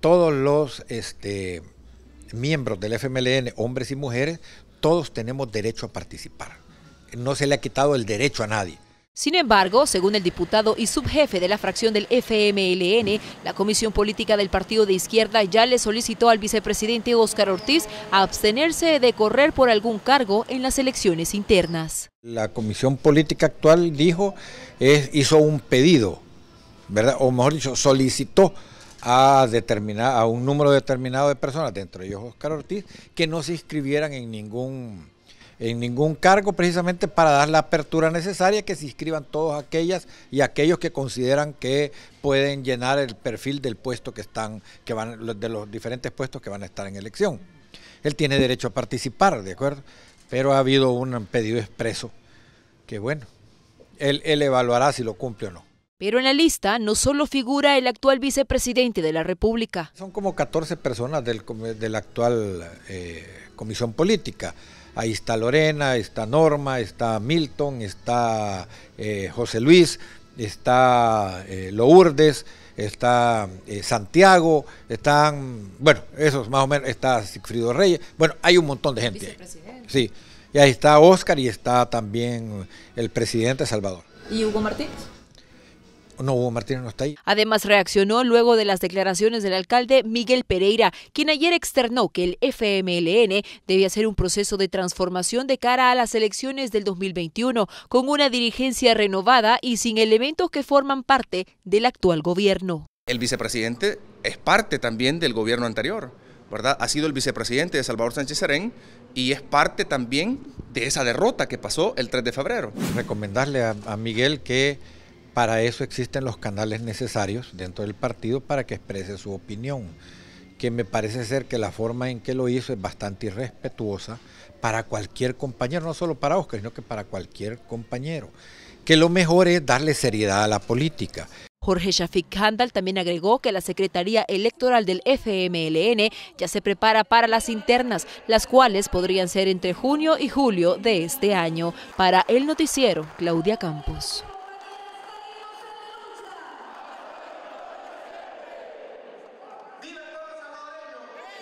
todos los este, miembros del FMLN, hombres y mujeres, todos tenemos derecho a participar. No se le ha quitado el derecho a nadie. Sin embargo, según el diputado y subjefe de la fracción del FMLN, la Comisión Política del Partido de Izquierda ya le solicitó al vicepresidente Óscar Ortiz a abstenerse de correr por algún cargo en las elecciones internas. La Comisión Política actual dijo, hizo un pedido, ¿verdad? o mejor dicho, solicitó a, a un número determinado de personas, dentro de ellos Oscar Ortiz, que no se inscribieran en ningún, en ningún cargo precisamente para dar la apertura necesaria que se inscriban todos aquellas y aquellos que consideran que pueden llenar el perfil del puesto que están, que van, de los diferentes puestos que van a estar en elección. Él tiene derecho a participar, ¿de acuerdo? Pero ha habido un pedido expreso que bueno, él evaluará si lo cumple o no. Pero en la lista no solo figura el actual vicepresidente de la República. Son como 14 personas del, de la actual eh, comisión política. Ahí está Lorena, está Norma, está Milton, está eh, José Luis, está eh, Lourdes, está Santiago, están, bueno, esos más o menos, está Sigfrido Reyes. Bueno, hay un montón de gente. Vicepresidente. Sí, y ahí está Oscar y está también el presidente Salvador. ¿Y Hugo Martínez? No, hubo Martínez no está ahí. Además, reaccionó luego de las declaraciones del alcalde Miguel Pereira, quien ayer externó que el FMLN debía hacer un proceso de transformación de cara a las elecciones del 2021, con una dirigencia renovada y sin elementos que forman parte del actual gobierno. El vicepresidente es parte también del gobierno anterior, ¿verdad? Ha sido el vicepresidente de Salvador Sánchez Serén y es parte también de esa derrota que pasó el 3 de febrero. Recomendarle a Miguel que para eso existen los canales necesarios dentro del partido para que exprese su opinión, que me parece ser que la forma en que lo hizo es bastante irrespetuosa para cualquier compañero, no solo para Oscar, sino que para cualquier compañero, que lo mejor es darle seriedad a la política. Jorge Shafik Handal también agregó que la Secretaría Electoral del FMLN ya se prepara para las internas, las cuales podrían ser entre junio y julio de este año. Para el noticiero, Claudia Campos.